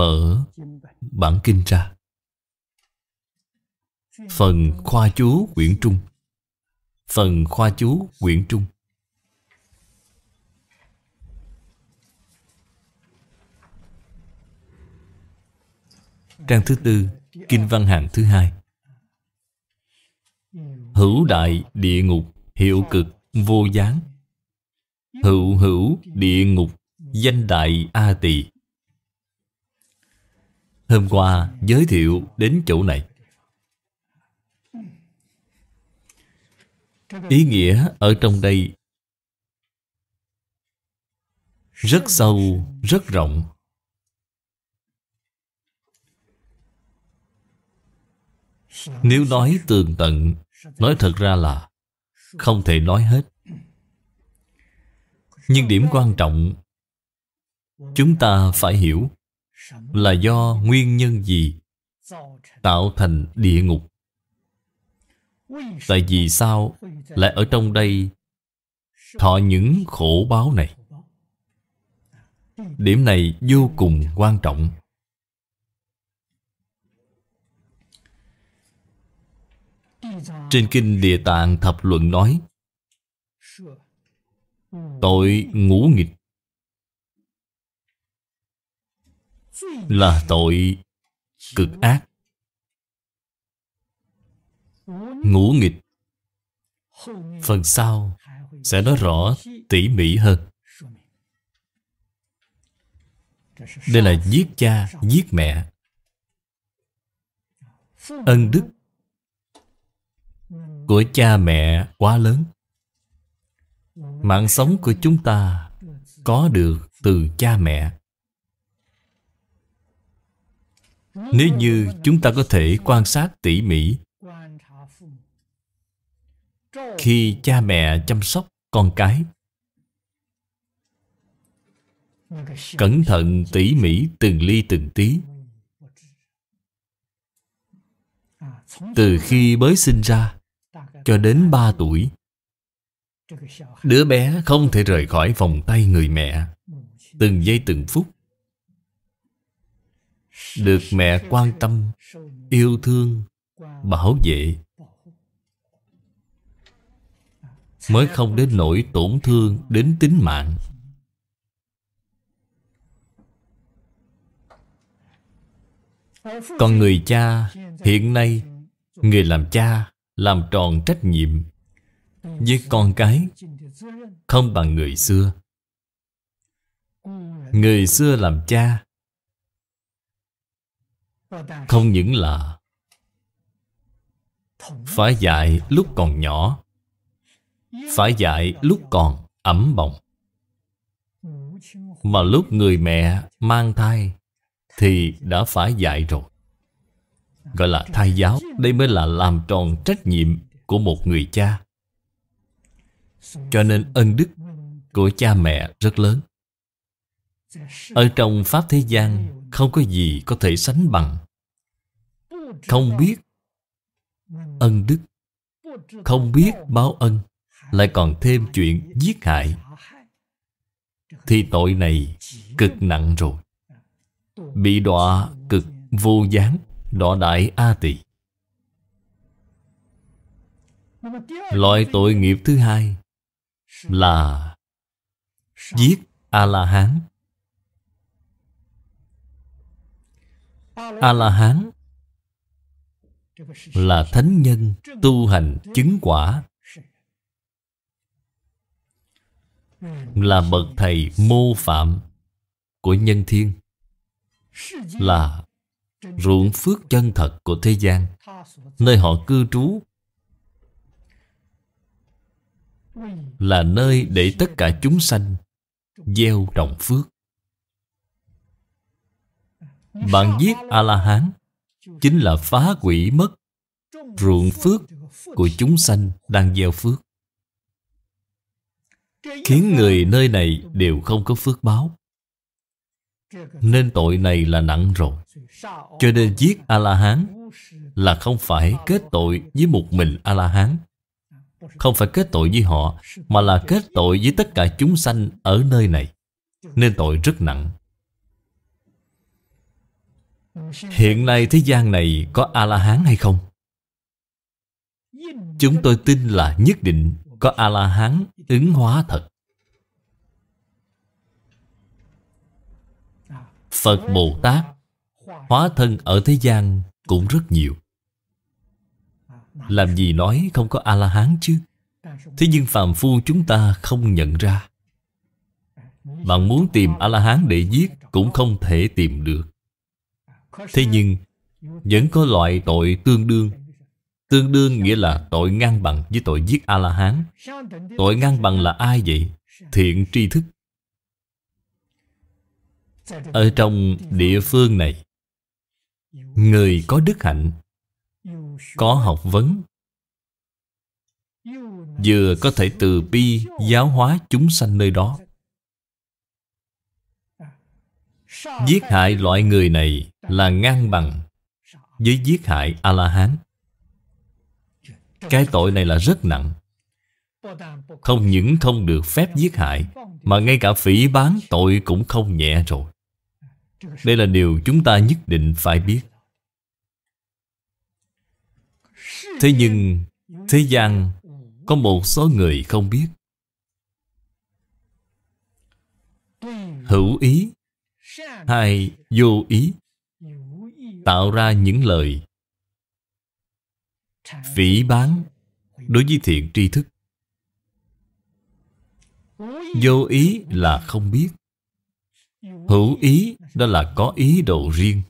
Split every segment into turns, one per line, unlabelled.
mở bản kinh ra phần khoa chú quyển trung phần khoa chú quyển trung trang thứ tư kinh văn hạng thứ hai hữu đại địa ngục hiệu cực vô gián hữu hữu địa ngục danh đại a tỳ Hôm qua giới thiệu đến chỗ này Ý nghĩa ở trong đây Rất sâu, rất rộng
Nếu nói tường
tận Nói thật ra là Không thể nói hết Nhưng điểm quan trọng Chúng ta phải hiểu là do nguyên nhân gì tạo thành địa ngục tại vì sao lại ở trong đây thọ những khổ báo này điểm này vô cùng quan trọng trên kinh địa tạng thập luận nói tội ngũ nghịch là tội cực ác ngũ nghịch
phần sau sẽ nói rõ
tỉ mỉ hơn
đây là giết cha giết mẹ ân
đức của cha mẹ quá lớn mạng sống của chúng ta có được từ cha mẹ
Nếu như
chúng ta có thể quan sát tỉ mỉ Khi cha mẹ chăm sóc con cái
Cẩn thận tỉ
mỉ từng ly từng tí Từ khi mới sinh ra Cho đến 3 tuổi Đứa bé không thể rời khỏi vòng tay người mẹ Từng giây từng phút được mẹ quan tâm yêu thương bảo vệ mới không đến nỗi tổn thương đến tính mạng
còn người cha hiện nay
người làm cha làm tròn trách nhiệm với con cái không bằng người xưa người xưa làm cha không những là Phải dạy lúc còn nhỏ Phải dạy lúc còn ẩm bồng Mà lúc người mẹ mang thai Thì đã phải dạy rồi Gọi là thai giáo Đây mới là làm tròn trách nhiệm của một người cha Cho nên ân đức của cha mẹ rất lớn Ở trong Pháp Thế gian không có gì có thể sánh bằng không biết ân đức không biết báo ân lại còn thêm chuyện giết hại thì tội này cực nặng rồi bị đọa cực vô gián đọa đại a tỳ loại tội nghiệp thứ hai là giết a la hán A-la-hán
là thánh nhân tu hành chứng quả
là bậc thầy mô phạm của nhân thiên là ruộng phước chân thật của thế gian nơi họ cư trú là nơi để tất cả chúng sanh gieo trồng phước bạn giết A-la-hán Chính là phá quỷ mất Ruộng phước của chúng sanh đang gieo phước Khiến người nơi này đều không có phước báo Nên tội này là nặng rồi Cho nên giết A-la-hán Là không phải kết tội với một mình A-la-hán Không phải kết tội với họ Mà là kết tội với tất cả chúng sanh ở nơi này Nên tội rất nặng Hiện nay thế gian này có A-la-hán hay không? Chúng tôi tin là nhất định có A-la-hán ứng hóa thật. Phật Bồ Tát hóa thân ở thế gian cũng rất nhiều. Làm gì nói không có A-la-hán chứ? Thế nhưng phàm phu chúng ta không nhận ra. Bạn muốn tìm A-la-hán để giết cũng không thể tìm được. Thế nhưng Vẫn có loại tội tương đương Tương đương nghĩa là tội ngang bằng với tội giết A-la-hán
Tội ngang bằng
là ai vậy? Thiện tri thức Ở trong địa phương này Người có đức hạnh Có học vấn Vừa có thể từ bi giáo hóa chúng sanh nơi đó Giết hại loại người này là ngang bằng với giết hại A-la-hán. Cái tội này là rất nặng. Không những không được phép giết hại, mà ngay cả phỉ bán tội cũng không nhẹ rồi. Đây là điều chúng ta nhất định phải biết. Thế nhưng, thế gian có một số người không biết. Hữu ý Hai, vô ý Tạo ra những lời Phỉ bán Đối với thiện tri thức Vô ý là không biết Hữu ý đó là có ý đồ riêng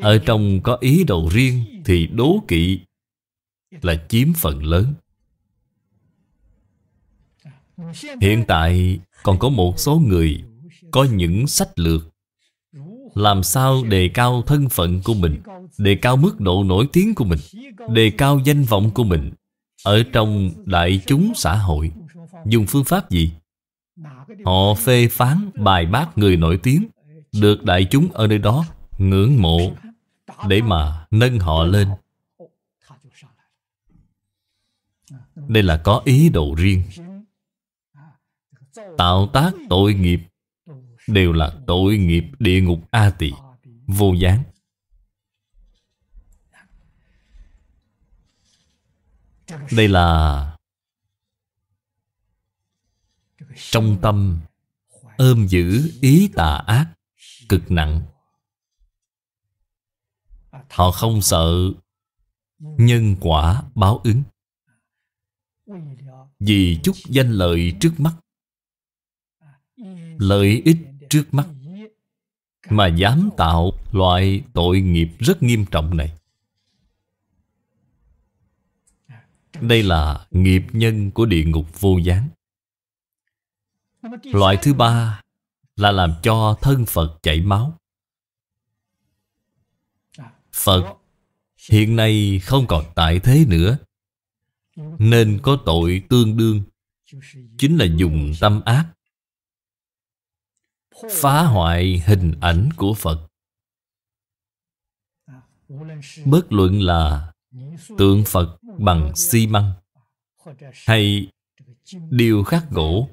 Ở trong có ý đồ riêng Thì đố kỵ Là chiếm phần lớn Hiện tại còn có một số người có những sách lược làm sao đề cao thân phận của mình đề cao mức độ nổi tiếng của mình đề cao danh vọng của mình ở trong đại chúng xã hội dùng phương pháp gì họ phê phán bài bác người nổi tiếng được đại chúng ở nơi đó ngưỡng mộ để mà nâng họ lên đây là có ý đồ riêng tạo tác tội nghiệp đều là tội nghiệp địa ngục A Tỳ, vô gián. Đây là trong tâm ôm giữ ý tà ác cực nặng. Họ không sợ nhân quả báo ứng. Vì chút danh lợi trước mắt lợi ích trước mắt Mà dám tạo loại tội nghiệp rất nghiêm trọng này Đây là nghiệp nhân của địa ngục vô gián Loại thứ ba là làm cho thân Phật chảy máu Phật hiện nay không còn tại thế nữa Nên có tội tương đương Chính là dùng tâm ác phá hoại hình ảnh của phật
bất luận là tượng phật bằng xi
măng hay điêu khắc gỗ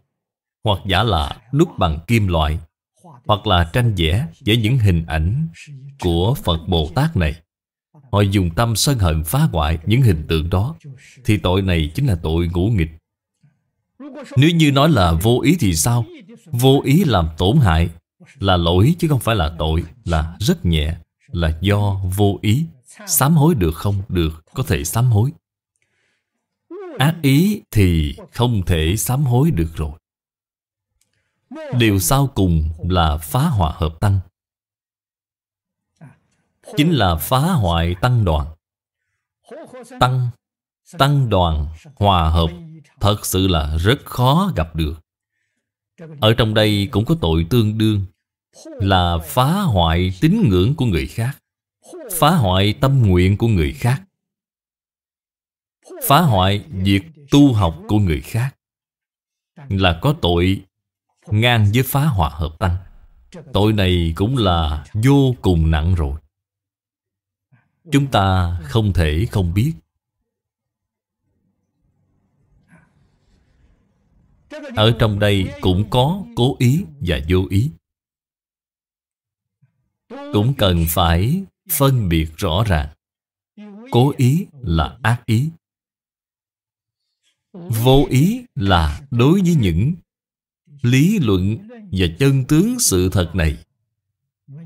hoặc giả là đúc bằng kim loại hoặc là tranh vẽ với những hình ảnh của phật bồ tát này họ dùng tâm sân hận phá hoại những hình tượng đó thì tội này chính là tội ngũ nghịch nếu như nói là vô ý thì sao? Vô ý làm tổn hại là lỗi chứ không phải là tội, là rất nhẹ, là do vô ý. Sám hối được không? Được, có thể sám hối. Ác ý thì không thể sám hối được rồi. Điều sau cùng là phá hòa hợp tăng. Chính là phá hoại tăng đoàn. Tăng, tăng đoàn, hòa hợp Thật sự là rất khó gặp được Ở trong đây cũng có tội tương đương Là phá hoại tín ngưỡng của người khác Phá hoại tâm nguyện của người khác Phá hoại việc tu học của người khác Là có tội ngang với phá hoại hợp tăng Tội này cũng là vô cùng nặng rồi Chúng ta không thể không biết Ở trong đây cũng có cố ý và vô ý Cũng cần phải phân biệt rõ ràng Cố ý là ác ý Vô ý là đối với những lý luận và chân tướng sự thật này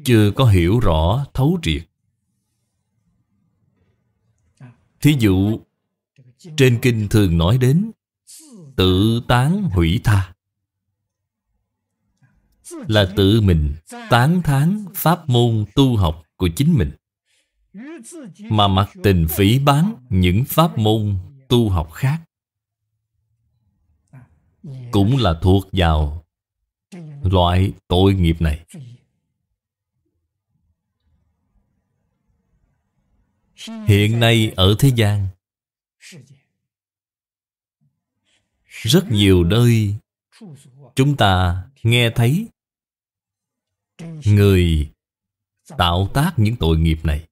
Chưa có hiểu rõ thấu triệt Thí dụ, trên kinh thường nói đến tự tán hủy tha
là tự
mình tán thán pháp môn tu học của chính mình
mà mặc tình
phỉ bán những pháp môn tu học khác cũng là thuộc vào loại tội nghiệp này hiện nay ở thế gian rất nhiều nơi chúng ta nghe thấy người tạo tác những tội nghiệp này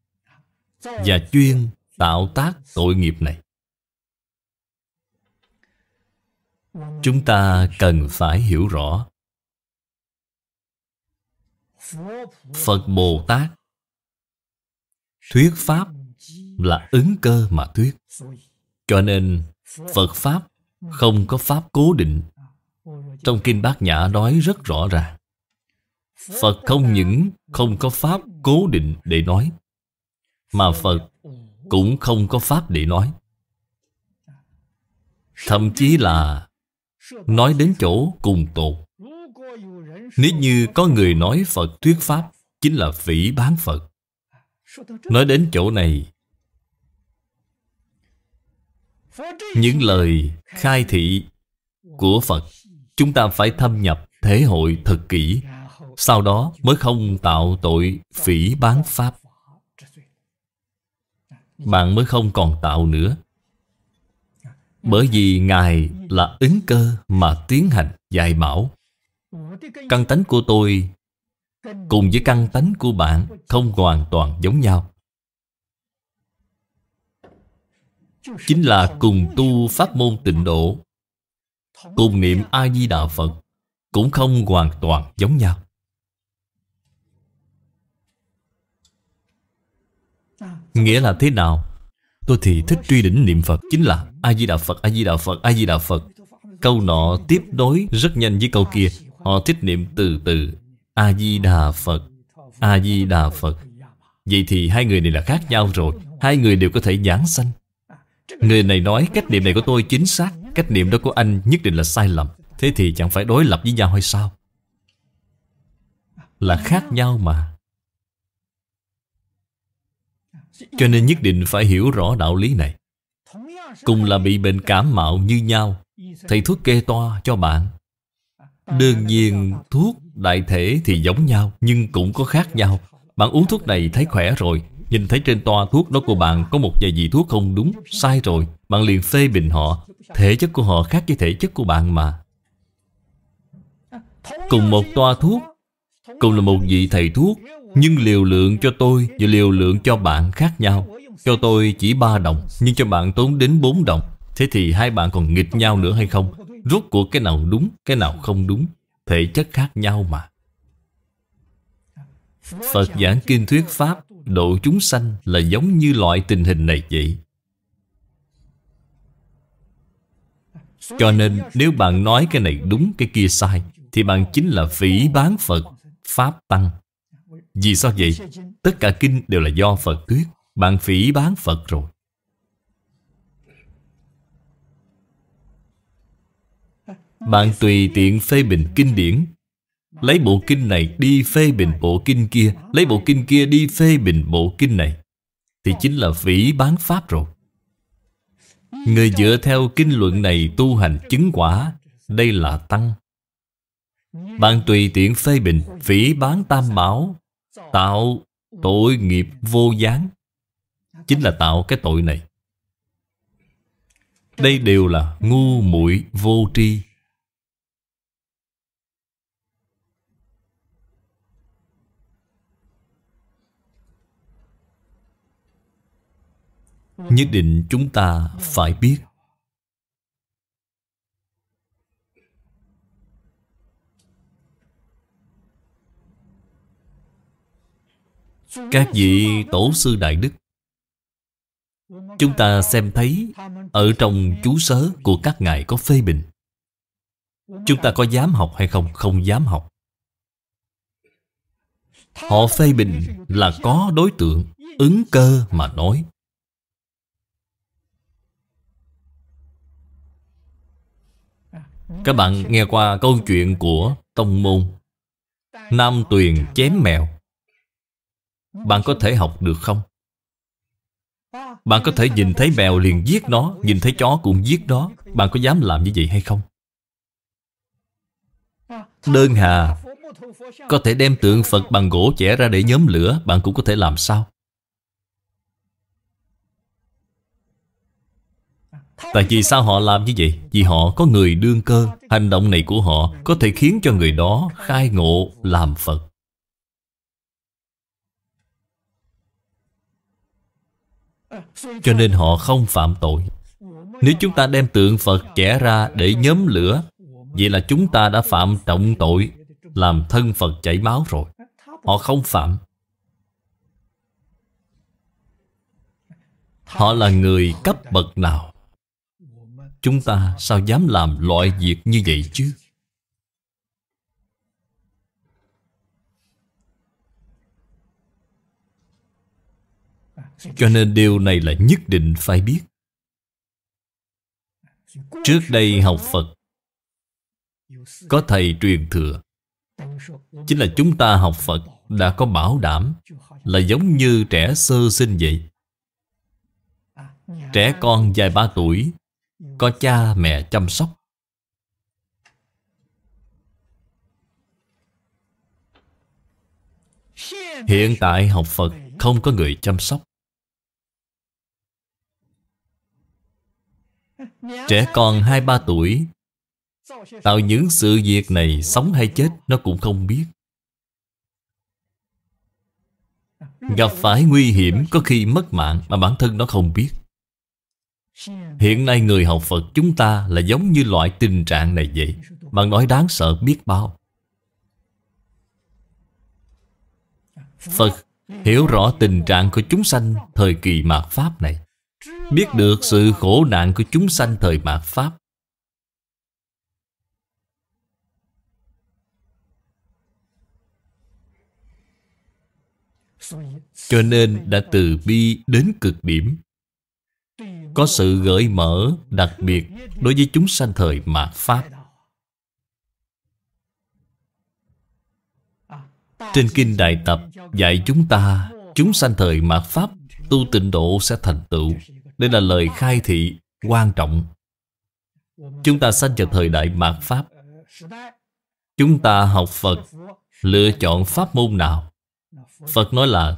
và chuyên tạo tác tội nghiệp này chúng ta cần phải hiểu rõ phật bồ tát thuyết pháp là ứng cơ mà thuyết cho nên phật pháp Ừ. Không có pháp cố định à, Trong Kinh Bát Nhã nói rất rõ ràng Phật không những ừ. không có pháp cố định để nói Mà Phật cũng không có pháp để nói à. Thậm chí là Nói đến chỗ cùng tột Nếu như có người nói Phật thuyết pháp Chính là phỉ bán Phật
à, Nói đến
chỗ này những lời khai thị của phật chúng ta phải thâm nhập thế hội thật kỹ sau đó mới không tạo tội phỉ bán pháp bạn mới không còn tạo nữa bởi vì ngài là ứng cơ mà tiến hành dạy bảo căn tánh của tôi cùng với căn tánh của bạn không hoàn toàn giống nhau Chính là cùng tu pháp môn tịnh độ Cùng niệm A-di-đà Phật Cũng không hoàn toàn giống nhau Nghĩa là thế nào? Tôi thì thích truy đỉnh niệm Phật Chính là A-di-đà Phật, A-di-đà Phật, A-di-đà Phật Câu nọ tiếp đối rất nhanh với câu kia Họ thích niệm từ từ A-di-đà Phật A-di-đà Phật Vậy thì hai người này là khác nhau rồi Hai người đều có thể giảng sanh Người này nói cách niệm này của tôi chính xác Cách niệm đó của anh nhất định là sai lầm Thế thì chẳng phải đối lập với nhau hay sao Là khác nhau mà Cho nên nhất định phải hiểu rõ đạo lý này Cùng là bị bệnh cảm mạo như nhau Thầy thuốc kê toa cho bạn Đương nhiên thuốc đại thể thì giống nhau Nhưng cũng có khác nhau Bạn uống thuốc này thấy khỏe rồi Nhìn thấy trên toa thuốc đó của bạn có một vài vị thuốc không đúng, sai rồi Bạn liền phê bình họ Thể chất của họ khác với thể chất của bạn mà Cùng một toa thuốc Cùng là một vị thầy thuốc Nhưng liều lượng cho tôi và liều lượng cho bạn khác nhau Cho tôi chỉ 3 đồng Nhưng cho bạn tốn đến 4 đồng Thế thì hai bạn còn nghịch nhau nữa hay không? Rốt của cái nào đúng, cái nào không đúng Thể chất khác nhau mà Phật giảng kinh thuyết Pháp độ chúng sanh là giống như loại tình hình này vậy
Cho nên nếu
bạn nói cái này đúng cái kia sai Thì bạn chính là phỉ bán Phật, Pháp Tăng Vì sao vậy? Tất cả kinh đều là do Phật thuyết Bạn phỉ bán Phật rồi Bạn tùy tiện phê bình kinh điển Lấy bộ kinh này đi phê bình bộ kinh kia Lấy bộ kinh kia đi phê bình bộ kinh này Thì chính là phỉ bán Pháp rồi Người dựa theo kinh luận này tu hành chứng quả Đây là tăng Bạn tùy tiện phê bình phỉ bán tam bảo Tạo tội nghiệp vô gián Chính là tạo cái tội này Đây đều là ngu muội vô tri nhất định chúng ta phải biết các vị tổ sư đại đức chúng ta xem thấy ở trong chú sớ của các ngài có phê bình chúng ta có dám học hay không không dám học họ phê bình là có đối tượng ứng cơ mà nói Các bạn nghe qua câu chuyện của Tông Môn Nam Tuyền chém mèo Bạn có thể học được không? Bạn có thể nhìn thấy mèo liền giết nó Nhìn thấy chó cũng giết nó Bạn có dám làm như vậy hay không? Đơn hà Có thể đem tượng Phật bằng gỗ chẻ ra để nhóm lửa Bạn cũng có thể làm sao? Tại vì sao họ làm như vậy? Vì họ có người đương cơ Hành động này của họ có thể khiến cho người đó khai ngộ làm Phật Cho nên họ không phạm tội Nếu chúng ta đem tượng Phật chẻ ra để nhóm lửa Vậy là chúng ta đã phạm trọng tội Làm thân Phật chảy máu rồi Họ không phạm Họ là người cấp bậc nào Chúng ta sao dám làm loại việc như vậy chứ Cho nên điều này là nhất định phải biết Trước đây học Phật Có thầy truyền thừa Chính là chúng ta học Phật đã có bảo đảm Là giống như trẻ sơ sinh vậy Trẻ con vài ba tuổi có cha mẹ chăm sóc hiện tại học phật không có người chăm sóc trẻ con hai ba tuổi tạo những sự việc này sống hay chết nó cũng không biết gặp phải nguy hiểm có khi mất mạng mà bản thân nó không biết Hiện nay người học Phật chúng ta là giống như loại tình trạng này vậy Bạn nói đáng sợ biết bao Phật hiểu rõ tình trạng của chúng sanh thời kỳ mạt Pháp này Biết được sự khổ nạn của chúng sanh thời mạt Pháp Cho nên đã từ bi đến cực điểm có sự gợi mở đặc biệt đối với chúng sanh thời mạt Pháp. Trên Kinh Đại Tập dạy chúng ta chúng sanh thời mạt Pháp tu tịnh độ sẽ thành tựu. Đây là lời khai thị quan trọng. Chúng ta sanh vào thời đại mạt Pháp. Chúng ta học Phật lựa chọn pháp môn nào. Phật nói là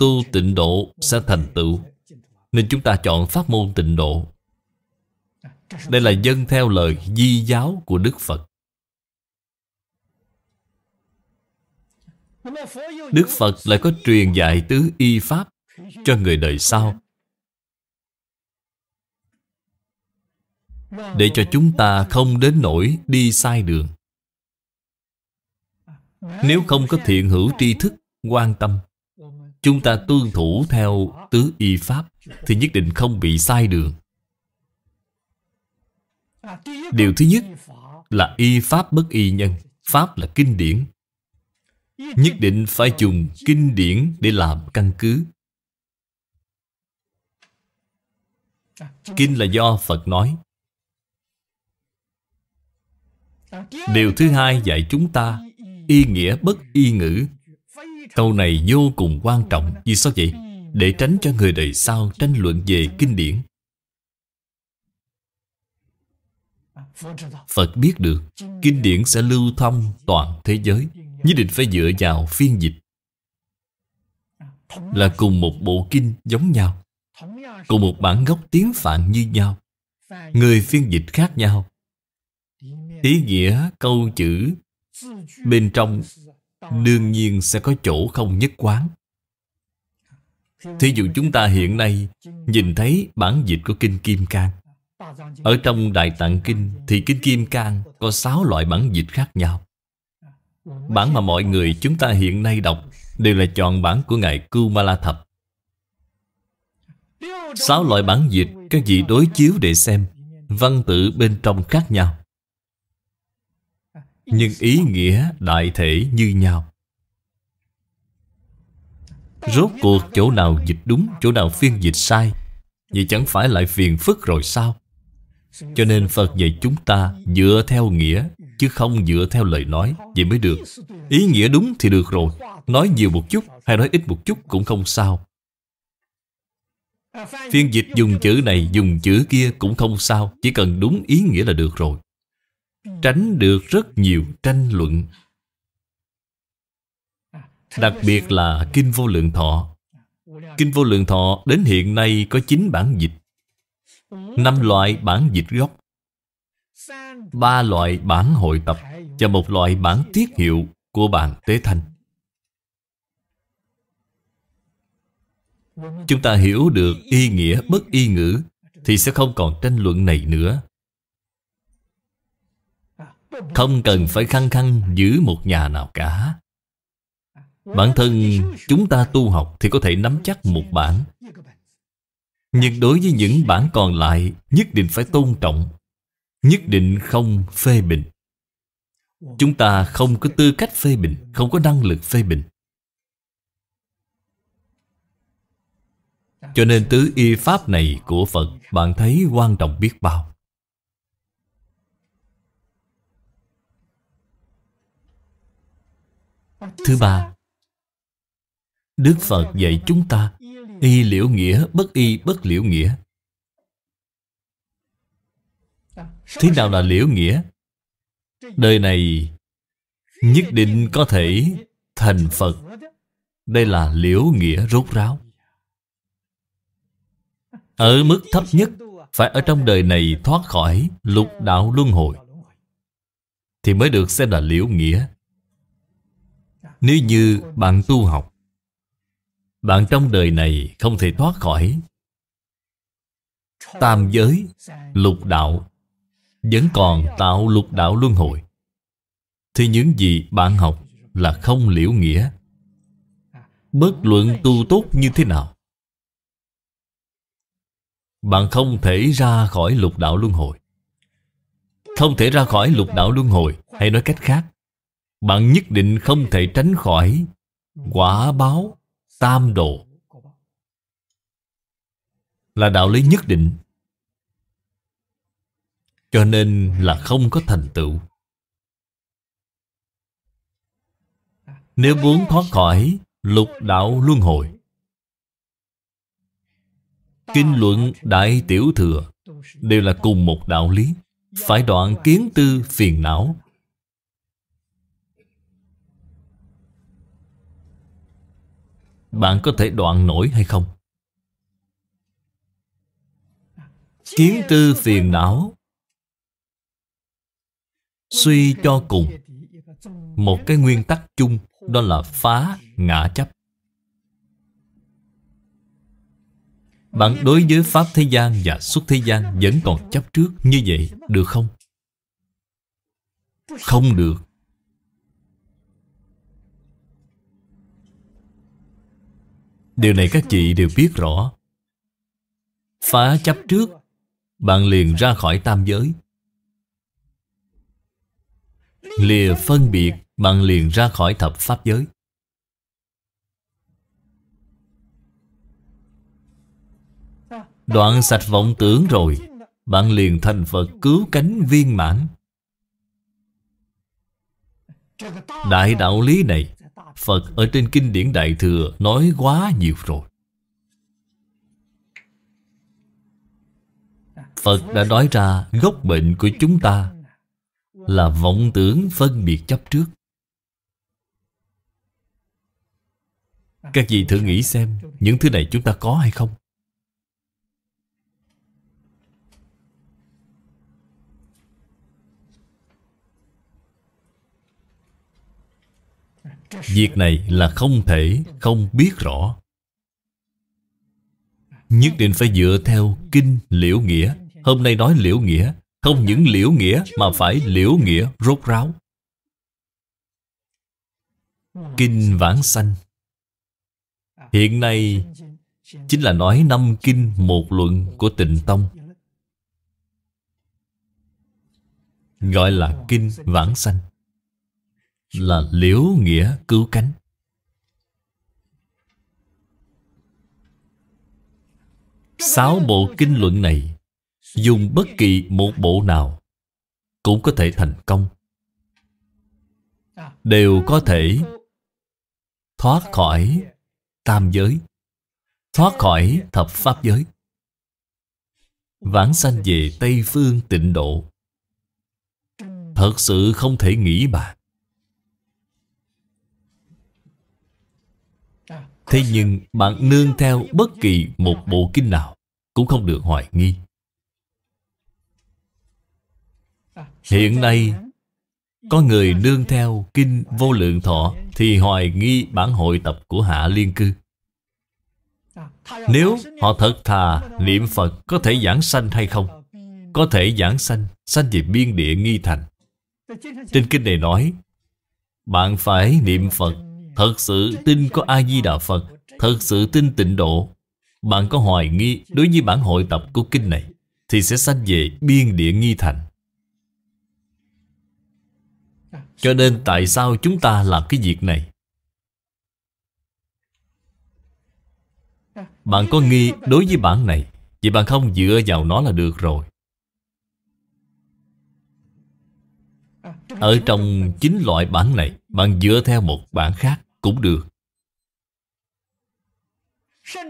tu tịnh độ sẽ thành tựu. Nên chúng ta chọn pháp môn tịnh độ Đây là dân theo lời di giáo của Đức Phật Đức Phật lại có truyền dạy tứ y pháp cho người đời sau Để cho chúng ta không đến nỗi đi sai đường Nếu không có thiện hữu tri thức, quan tâm Chúng ta tuân thủ theo tứ y pháp Thì nhất định không bị sai đường Điều thứ nhất là y pháp bất y nhân Pháp là kinh điển Nhất định phải dùng kinh điển để làm căn cứ Kinh là do Phật nói Điều thứ hai dạy chúng ta Y nghĩa bất y ngữ Câu này vô cùng quan trọng Vì sao vậy? Để tránh cho người đời sau tranh luận về kinh điển Phật biết được Kinh điển sẽ lưu thông toàn thế giới Nhất định phải dựa vào phiên dịch Là cùng một bộ kinh giống nhau Cùng một bản gốc tiếng Phạn như nhau Người phiên dịch khác nhau Ý nghĩa câu chữ Bên trong đương nhiên sẽ có chỗ không nhất quán thí dụ chúng ta hiện nay nhìn thấy bản dịch của kinh kim cang ở trong đại tạng kinh thì kinh kim cang có sáu loại bản dịch khác nhau bản mà mọi người chúng ta hiện nay đọc đều là chọn bản của ngài kumala thập sáu loại bản dịch các vị đối chiếu để xem văn tự bên trong khác nhau nhưng ý nghĩa đại thể như nhau Rốt cuộc chỗ nào dịch đúng Chỗ nào phiên dịch sai Vậy chẳng phải lại phiền phức rồi sao Cho nên Phật dạy chúng ta Dựa theo nghĩa Chứ không dựa theo lời nói Vậy mới được Ý nghĩa đúng thì được rồi Nói nhiều một chút hay nói ít một chút cũng không sao
à, Phiên dịch
dùng chữ này dùng chữ kia cũng không sao Chỉ cần đúng ý nghĩa là được rồi tránh được rất nhiều tranh luận đặc biệt là kinh vô lượng thọ kinh vô lượng thọ đến hiện nay có 9 bản dịch năm loại bản dịch gốc ba loại bản hội tập và một loại bản tiết hiệu của bạn Tế Thanh. Chúng ta hiểu được ý nghĩa bất y ngữ thì sẽ không còn tranh luận này nữa. Không cần phải khăng khăng giữ một nhà nào cả Bản thân chúng ta tu học thì có thể nắm chắc một bản Nhưng đối với những bản còn lại nhất định phải tôn trọng Nhất định không phê bình Chúng ta không có tư cách phê bình Không có năng lực phê bình Cho nên tứ y pháp này của Phật Bạn thấy quan trọng biết bao Thứ ba Đức Phật dạy chúng ta Y liễu nghĩa, bất y, bất liễu nghĩa Thế nào là liễu nghĩa? Đời này nhất định có thể thành Phật Đây là liễu nghĩa rốt ráo Ở mức thấp nhất Phải ở trong đời này thoát khỏi lục đạo luân hồi Thì mới được xem là liễu nghĩa nếu như bạn tu học Bạn trong đời này không thể thoát khỏi Tam giới, lục đạo Vẫn còn tạo lục đạo luân hồi Thì những gì bạn học là không liễu nghĩa Bất luận tu tốt như thế nào Bạn không thể ra khỏi lục đạo luân hồi Không thể ra khỏi lục đạo luân hồi Hay nói cách khác bạn nhất định không thể tránh khỏi Quả báo Tam độ Là đạo lý nhất định Cho nên là không có thành tựu Nếu muốn thoát khỏi Lục đạo luân hồi Kinh luận Đại Tiểu Thừa Đều là cùng một đạo lý Phải đoạn kiến tư phiền não Bạn có thể đoạn nổi hay không? Kiến tư phiền não Suy cho cùng Một cái nguyên tắc chung Đó là phá ngã chấp Bạn đối với Pháp thế gian và xuất thế gian Vẫn còn chấp trước như vậy được không? Không được Điều này các chị đều biết rõ Phá chấp trước Bạn liền ra khỏi tam giới Lìa phân biệt Bạn liền ra khỏi thập pháp giới Đoạn sạch vọng tưởng rồi Bạn liền thành Phật cứu cánh viên mãn Đại đạo lý này Phật ở trên kinh điển Đại Thừa nói quá nhiều rồi Phật đã nói ra gốc bệnh của chúng ta Là vọng tưởng phân biệt chấp trước Các vị thử nghĩ xem Những thứ này chúng ta có hay không Việc này là không thể không biết rõ Nhất định phải dựa theo kinh liễu nghĩa Hôm nay nói liễu nghĩa Không những liễu nghĩa mà phải liễu nghĩa rốt ráo Kinh vãng sanh Hiện nay Chính là nói năm kinh một luận của tịnh tông Gọi là kinh vãng sanh là liễu nghĩa cứu cánh. Sáu bộ kinh luận này dùng bất kỳ một bộ nào cũng có thể thành công. Đều có thể thoát khỏi tam giới, thoát khỏi thập pháp giới. Vãng sanh về Tây Phương tịnh độ Thật sự không thể nghĩ bạc. Thế nhưng bạn nương theo bất kỳ một bộ kinh nào Cũng không được hoài nghi Hiện nay Có người nương theo kinh vô lượng thọ Thì hoài nghi bản hội tập của Hạ Liên Cư Nếu họ thật thà niệm Phật có thể giảng sanh hay không Có thể giảng sanh Sanh về biên địa nghi thành Trên kinh này nói Bạn phải niệm Phật Thật sự tin có A-di-đà Phật Thật sự tin tịnh độ Bạn có hoài nghi đối với bản hội tập của kinh này Thì sẽ sanh về biên địa nghi thành Cho nên tại sao chúng ta làm cái việc này Bạn có nghi đối với bản này Vậy bạn không dựa vào nó là được rồi Ở trong chính loại bản này bạn dựa theo một bản khác cũng được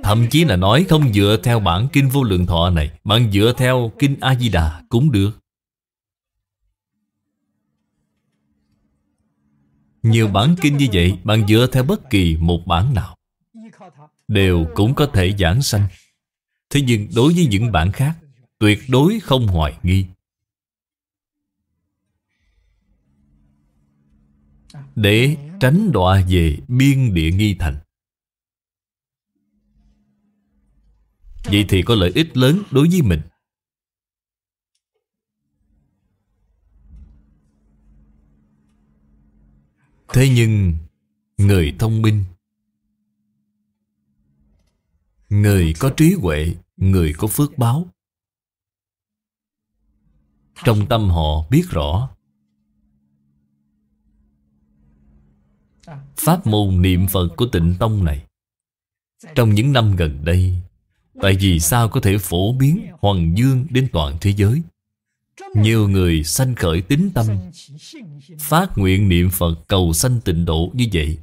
Thậm chí là nói không dựa theo bản kinh vô lượng thọ này Bạn dựa theo kinh A-di-đà cũng được Nhiều bản kinh như vậy Bạn dựa theo bất kỳ một bản nào Đều cũng có thể giảng sanh Thế nhưng đối với những bản khác Tuyệt đối không hoài nghi để tránh đọa về biên địa nghi thành vậy thì có lợi ích lớn đối với mình thế nhưng người thông minh người có trí huệ người có phước báo trong tâm họ biết rõ Pháp môn niệm Phật của tịnh Tông này Trong những năm gần đây Tại vì sao có thể phổ biến Hoàng Dương đến toàn thế giới Nhiều người sanh khởi tính tâm Phát nguyện niệm Phật cầu sanh tịnh độ như vậy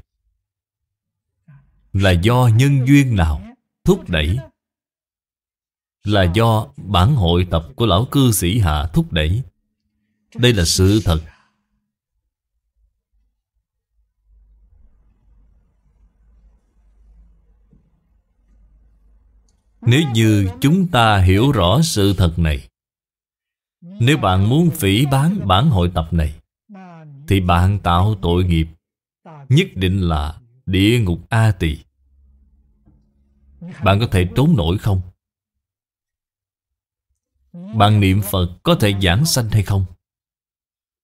Là do nhân duyên nào thúc đẩy Là do bản hội tập của lão cư sĩ hạ thúc đẩy Đây là sự thật Nếu như chúng ta hiểu rõ sự thật này Nếu bạn muốn phỉ bán bản hội tập này Thì bạn tạo tội nghiệp Nhất định là địa ngục A Tỳ Bạn có thể trốn nổi không? Bạn niệm Phật có thể giảng sanh hay không?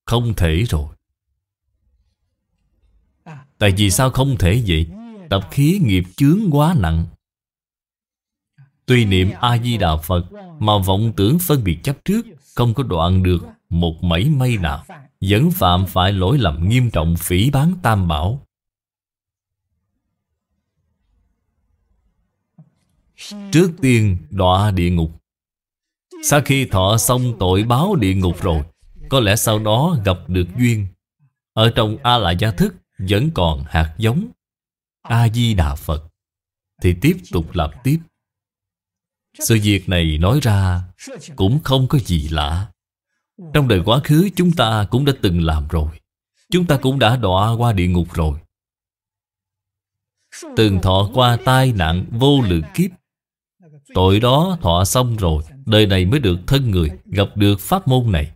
Không thể rồi Tại vì sao không thể vậy? Tập khí nghiệp chướng quá nặng Tuy niệm A-di-đà Phật Mà vọng tưởng phân biệt chấp trước Không có đoạn được một mảy may nào Vẫn phạm phải lỗi lầm nghiêm trọng phỉ bán tam bảo Trước tiên đọa địa ngục Sau khi thọ xong tội báo địa ngục rồi Có lẽ sau đó gặp được duyên Ở trong A-la gia thức Vẫn còn hạt giống A-di-đà Phật Thì tiếp tục lập tiếp sự việc này nói ra cũng không có gì lạ. Trong đời quá khứ chúng ta cũng đã từng làm rồi. Chúng ta cũng đã đọa qua địa ngục rồi. Từng thọ qua tai nạn vô lượng kiếp. Tội đó thọ xong rồi, đời này mới được thân người, gặp được pháp môn này.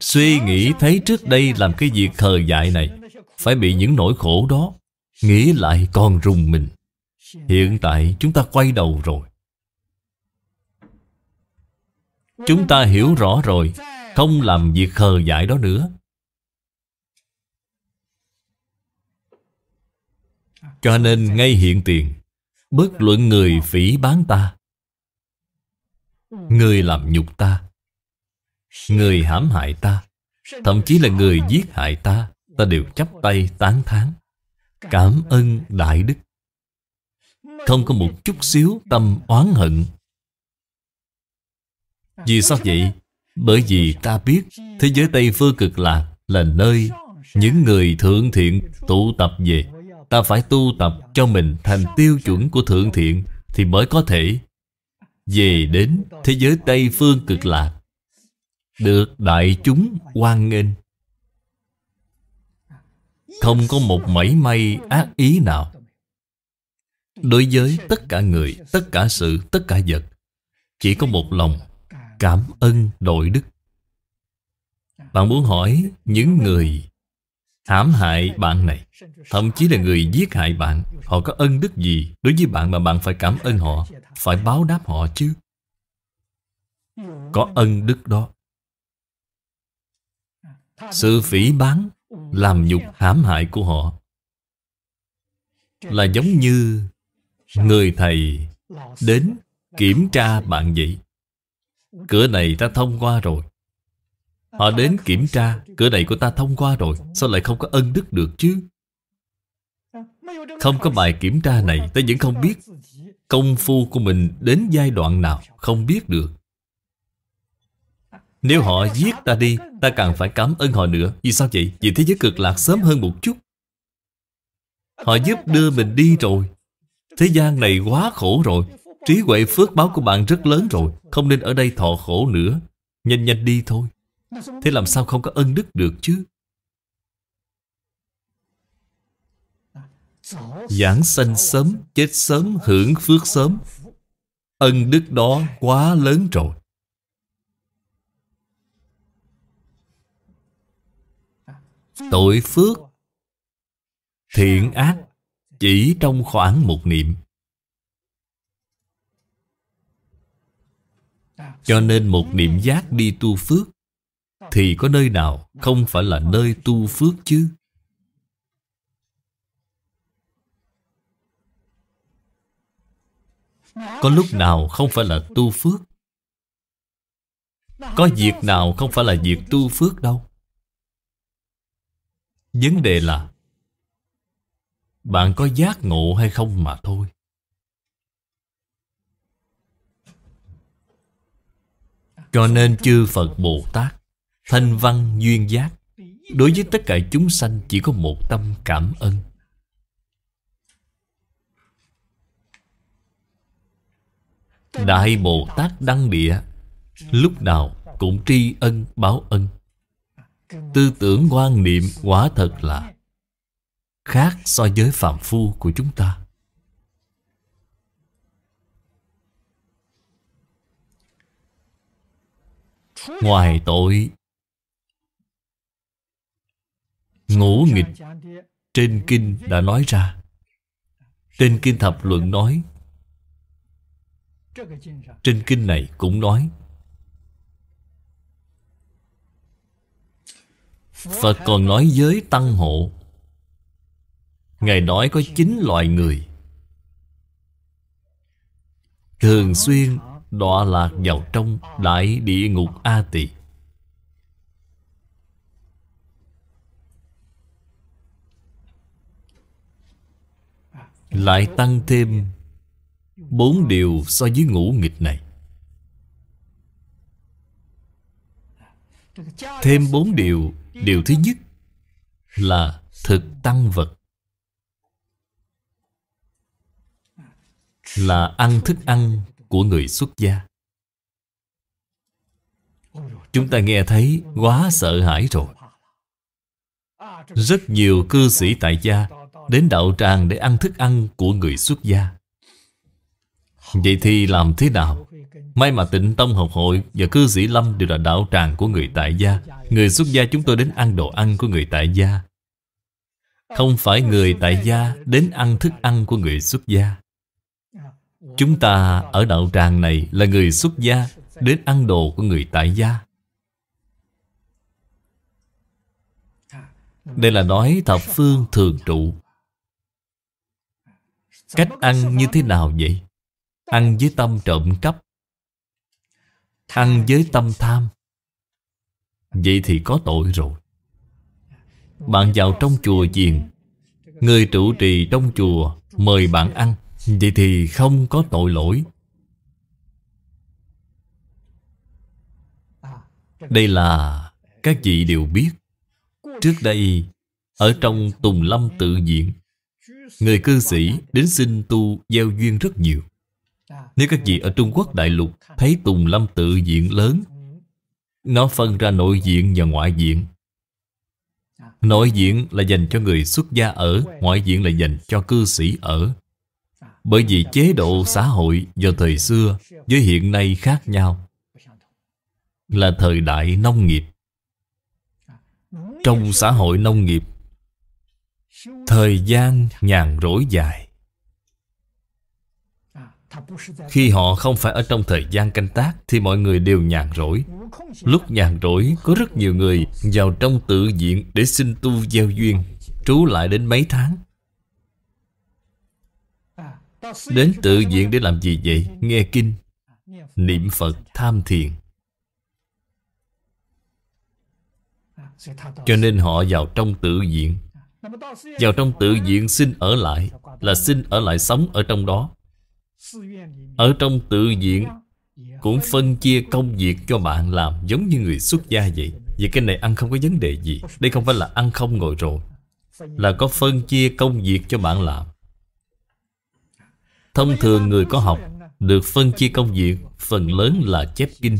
Suy nghĩ thấy trước đây làm cái việc khờ dại này Phải bị những nỗi khổ đó Nghĩ lại còn rùng mình Hiện tại chúng ta quay đầu rồi Chúng ta hiểu rõ rồi Không làm việc khờ dại đó nữa Cho nên ngay hiện tiền Bất luận người phỉ bán ta Người làm nhục ta Người hãm hại ta Thậm chí là người giết hại ta Ta đều chắp tay tán thán Cảm ơn Đại Đức không có một chút xíu tâm oán hận Vì sao vậy? Bởi vì ta biết Thế giới Tây Phương cực lạc là nơi Những người thượng thiện tụ tập về Ta phải tu tập cho mình thành tiêu chuẩn của thượng thiện Thì mới có thể về đến thế giới Tây Phương cực lạc Được đại chúng quan nghênh Không có một mảy may ác ý nào Đối với tất cả người, tất cả sự, tất cả vật Chỉ có một lòng Cảm ơn đội đức Bạn muốn hỏi những người hãm hại bạn này Thậm chí là người giết hại bạn Họ có ân đức gì đối với bạn mà bạn phải cảm ơn họ Phải báo đáp họ chứ Có ân đức đó Sự phỉ bán Làm nhục hãm hại của họ Là giống như người thầy đến kiểm tra bạn vậy cửa này ta thông qua rồi họ đến kiểm tra cửa này của ta thông qua rồi sao lại không có ân đức được chứ không có bài kiểm tra này ta vẫn không biết công phu của mình đến giai đoạn nào không biết được nếu họ giết ta đi Ta càng phải cảm ơn họ nữa Vì sao vậy? Vì thế giới cực lạc sớm hơn một chút Họ giúp đưa mình đi rồi Thế gian này quá khổ rồi Trí huệ phước báo của bạn rất lớn rồi Không nên ở đây thọ khổ nữa Nhanh nhanh đi thôi Thế làm sao không có ân đức được chứ Giảng sanh sớm, chết sớm, hưởng phước sớm Ân đức đó quá lớn rồi Tội phước Thiện ác chỉ trong khoảng một niệm. Cho nên một niệm giác đi tu phước Thì có nơi nào không phải là nơi tu phước chứ? Có lúc nào không phải là tu phước Có việc nào không phải là việc tu phước đâu Vấn đề là bạn có giác ngộ hay không mà thôi. Cho nên chư Phật Bồ Tát, thanh văn duyên giác, đối với tất cả chúng sanh chỉ có một tâm cảm ơn. Đại Bồ Tát Đăng Địa Lúc nào cũng tri ân báo ân Tư tưởng quan niệm quả thật là khác so với phạm phu của chúng ta. Ngoài tội ngũ nghịch trên kinh đã nói ra. Trên kinh thập luận nói trên kinh này cũng nói Phật còn nói giới tăng hộ Ngài nói có 9 loại người Thường xuyên đọa lạc vào trong đại địa ngục A Tỳ Lại tăng thêm bốn điều so với ngũ nghịch này Thêm bốn điều Điều thứ nhất là thực tăng vật là ăn thức ăn của người xuất gia chúng ta nghe thấy quá sợ hãi rồi rất nhiều cư sĩ tại gia đến đạo tràng để ăn thức ăn của người xuất gia vậy thì làm thế nào may mà tịnh tông học hội và cư sĩ lâm đều là đạo tràng của người tại gia người xuất gia chúng tôi đến ăn đồ ăn của người tại gia không phải người tại gia đến ăn thức ăn của người xuất gia Chúng ta ở đạo tràng này là người xuất gia Đến ăn đồ của người tại gia Đây là nói thập phương thường trụ Cách ăn như thế nào vậy? Ăn với tâm trộm cắp Ăn với tâm tham Vậy thì có tội rồi Bạn vào trong chùa chiền Người trụ trì trong chùa Mời bạn ăn Vậy thì không có tội lỗi Đây là các vị đều biết Trước đây Ở trong Tùng Lâm tự diện Người cư sĩ đến xin tu gieo duyên rất nhiều Nếu các vị ở Trung Quốc đại lục Thấy Tùng Lâm tự diện lớn Nó phân ra nội diện và ngoại diện Nội diện là dành cho người xuất gia ở Ngoại diện là dành cho cư sĩ ở bởi vì chế độ xã hội vào thời xưa với hiện nay khác nhau Là thời đại nông nghiệp Trong xã hội nông nghiệp Thời gian nhàn rỗi dài Khi họ không phải ở trong thời gian canh tác Thì mọi người đều nhàn rỗi Lúc nhàn rỗi có rất nhiều người vào trong tự viện để xin tu gieo duyên Trú lại đến mấy tháng Đến tự viện để làm gì vậy? Nghe kinh Niệm Phật tham thiền Cho nên họ vào trong tự viện Vào trong tự viện xin ở lại Là xin ở lại sống ở trong đó Ở trong tự viện Cũng phân chia công việc cho bạn làm Giống như người xuất gia vậy Vậy cái này ăn không có vấn đề gì Đây không phải là ăn không ngồi rồi Là có phân chia công việc cho bạn làm Thông thường người có học Được phân chia công việc Phần lớn là chép kinh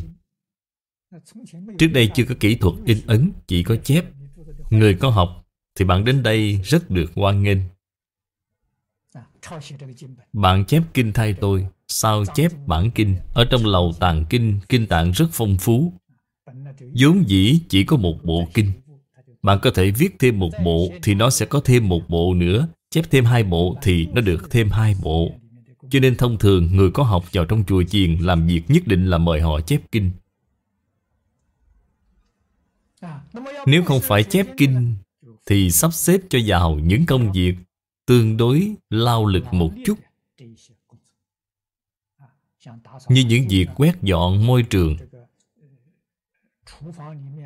Trước đây chưa có kỹ thuật in ấn Chỉ có chép Người có học Thì bạn đến đây rất được hoan nghênh Bạn chép kinh thay tôi Sao chép bản kinh Ở trong lầu tàng kinh Kinh tạng rất phong phú vốn dĩ chỉ có một bộ kinh Bạn có thể viết thêm một bộ Thì nó sẽ có thêm một bộ nữa Chép thêm hai bộ thì nó được thêm hai bộ cho nên thông thường người có học vào trong chùa chiền làm việc nhất định là mời họ chép kinh. Nếu không phải chép kinh thì sắp xếp cho vào những công việc tương đối lao lực một chút. Như những việc quét dọn môi trường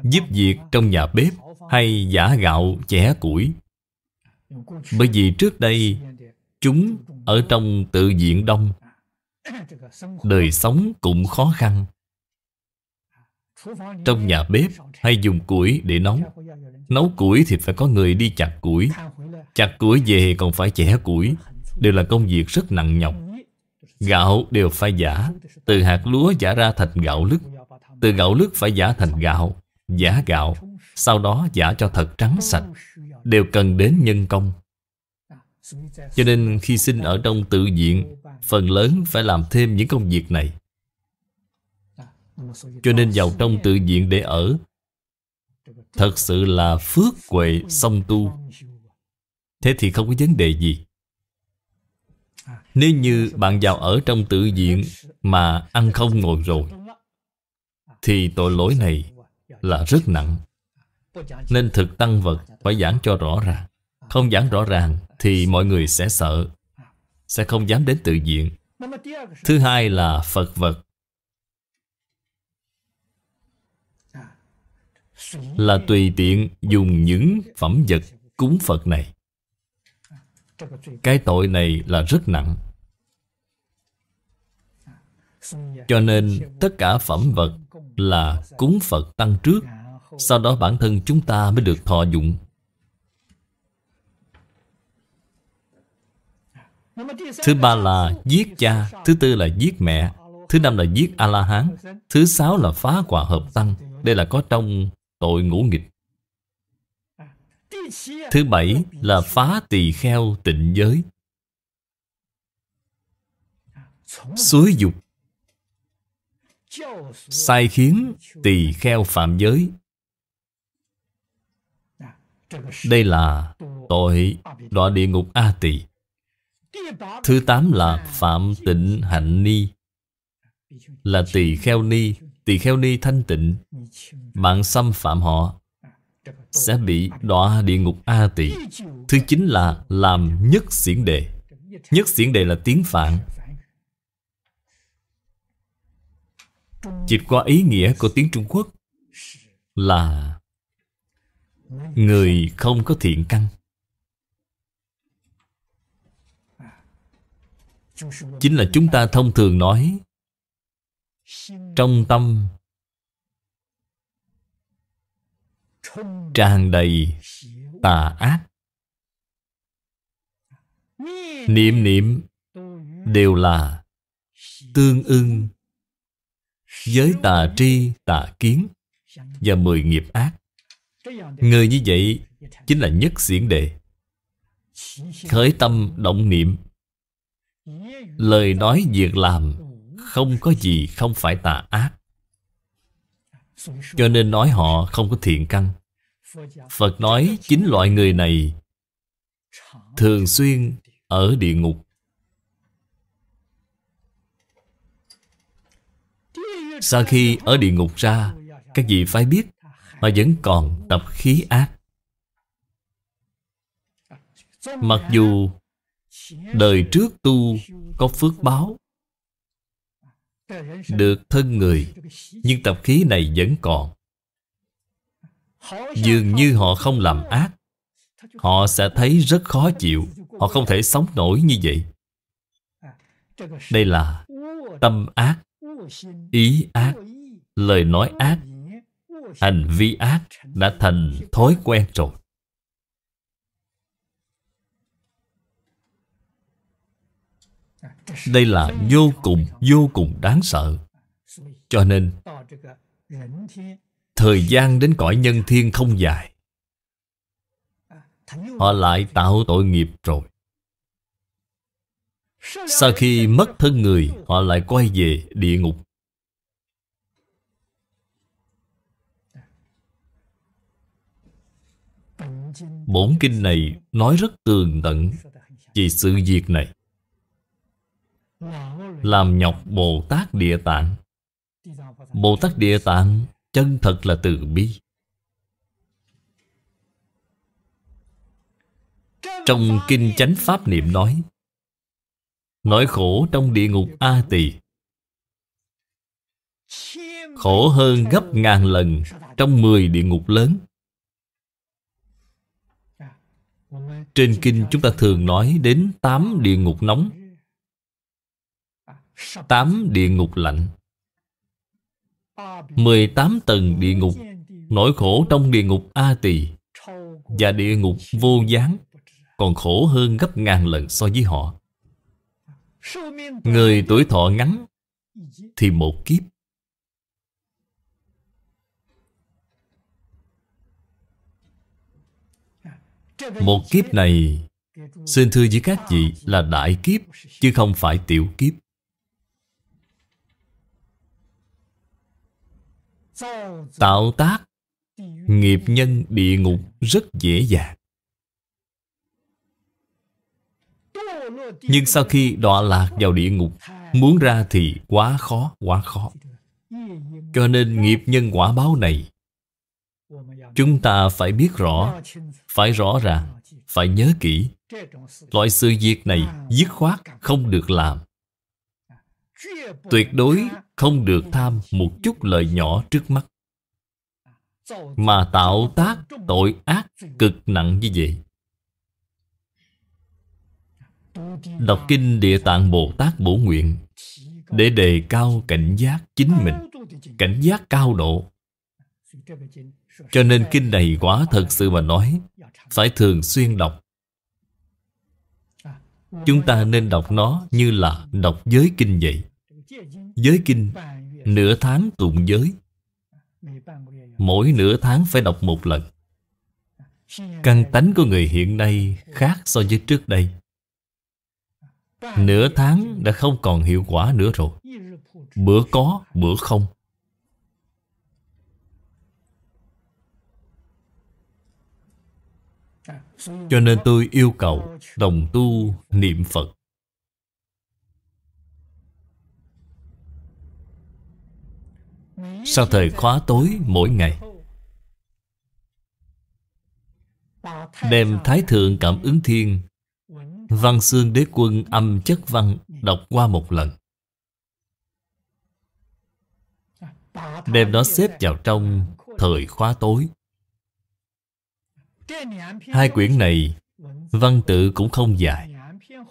Giúp việc trong nhà bếp Hay giả gạo, chẻ củi Bởi vì trước đây Chúng ở trong tự diện đông Đời sống cũng khó khăn Trong nhà bếp hay dùng củi để nấu Nấu củi thì phải có người đi chặt củi Chặt củi về còn phải chẻ củi Đều là công việc rất nặng nhọc Gạo đều phải giả Từ hạt lúa giả ra thành gạo lứt Từ gạo lứt phải giả thành gạo Giả gạo Sau đó giả cho thật trắng sạch Đều cần đến nhân công cho nên khi sinh ở trong tự viện Phần lớn phải làm thêm những công việc này Cho nên vào trong tự viện để ở Thật sự là phước huệ song tu Thế thì không có vấn đề gì Nếu như bạn vào ở trong tự viện Mà ăn không ngồi rồi Thì tội lỗi này là rất nặng Nên thực tăng vật phải giảng cho rõ ràng Không giảng rõ ràng thì mọi người sẽ sợ sẽ không dám đến tự diện thứ hai là phật vật là tùy tiện dùng những phẩm vật cúng phật này cái tội này là rất nặng cho nên tất cả phẩm vật là cúng phật tăng trước sau đó bản thân chúng ta mới được thọ dụng Thứ ba là giết cha Thứ tư là giết mẹ Thứ năm là giết A-la-hán Thứ sáu là phá quả hợp tăng Đây là có trong tội ngũ nghịch Thứ bảy là phá tỳ kheo tịnh giới Suối dục Sai khiến tỳ kheo phạm giới Đây là tội đọa địa ngục A tỳ Thứ tám là Phạm Tịnh Hạnh Ni Là tỳ kheo ni Tỳ kheo ni thanh tịnh Bạn xâm phạm họ Sẽ bị đọa địa ngục A tỳ Thứ chín là làm nhất xiển đề Nhất xiển đề là tiếng Phạn Dịch qua ý nghĩa của tiếng Trung Quốc Là Người không có thiện căn chính là chúng ta thông thường nói trong tâm tràn đầy tà ác niệm niệm đều là tương ưng với tà tri tà kiến và mười nghiệp ác người như vậy chính là nhất diễn đề khởi tâm động niệm lời nói việc làm không có gì không phải tà ác cho nên nói họ không có thiện căn phật nói chính loại người này thường xuyên ở địa ngục sau khi ở địa ngục ra các vị phải biết mà vẫn còn tập khí ác
mặc dù
Đời trước tu có phước báo
Được thân người Nhưng
tập khí này vẫn còn Dường như họ không làm ác Họ sẽ thấy rất khó chịu Họ không thể sống nổi như vậy Đây là tâm ác Ý ác Lời nói ác Hành vi ác Đã thành thói quen rồi đây là vô cùng vô cùng đáng sợ cho nên thời gian đến cõi nhân thiên không dài họ lại tạo tội nghiệp rồi sau khi mất thân người họ lại quay về địa ngục bổn kinh này nói rất tường tận về sự việc này làm nhọc Bồ Tát Địa Tạng Bồ Tát Địa Tạng chân thật là từ bi Trong Kinh Chánh Pháp Niệm nói Nỗi khổ trong địa ngục A Tỳ Khổ hơn gấp ngàn lần trong mười địa ngục lớn Trên kinh chúng ta thường nói đến tám địa ngục nóng tám địa ngục lạnh mười tám tầng địa ngục Nỗi khổ trong địa ngục A Tỳ Và địa ngục vô gián Còn khổ hơn gấp ngàn lần so với họ Người tuổi thọ ngắn Thì một kiếp Một kiếp này Xin thưa với các vị là đại kiếp Chứ không phải tiểu kiếp tạo tác nghiệp nhân địa ngục rất dễ dàng nhưng sau khi đọa lạc vào địa ngục muốn ra thì quá khó quá khó cho nên nghiệp nhân quả báo này chúng ta phải biết rõ phải rõ ràng phải nhớ kỹ loại sự việc này dứt khoát không được làm tuyệt đối không được tham một chút lợi nhỏ trước mắt mà tạo tác tội ác cực nặng như vậy đọc kinh địa tạng bồ tát bổ nguyện để đề cao cảnh giác chính mình cảnh giác cao độ cho nên kinh này quả thật sự mà nói phải thường xuyên đọc chúng ta nên đọc nó như là đọc giới kinh vậy Giới kinh Nửa tháng tụng giới Mỗi nửa tháng phải đọc một lần Căn tánh của người hiện nay khác so với trước đây Nửa tháng đã không còn hiệu quả nữa rồi Bữa có, bữa không
Cho nên tôi yêu cầu
đồng tu niệm Phật Sau thời khóa tối mỗi ngày Đem Thái Thượng Cảm ứng Thiên Văn xương đế quân âm chất văn Đọc qua một lần
Đem nó xếp vào trong Thời
khóa tối Hai quyển này Văn tự cũng không dài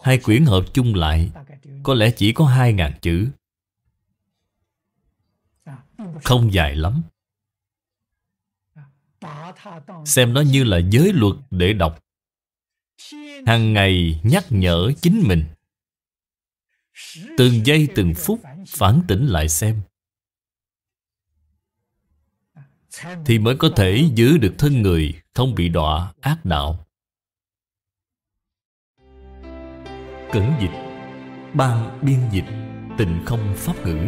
Hai quyển hợp chung lại Có lẽ chỉ có hai ngàn chữ không dài lắm Xem nó như là giới luật để đọc hàng ngày nhắc nhở chính mình từng giây từng phút phản tỉnh lại xem thì mới có thể giữ được thân người không bị đọa ác đạo cẩn dịch ban biên dịch tình không pháp ngữ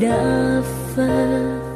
đã phai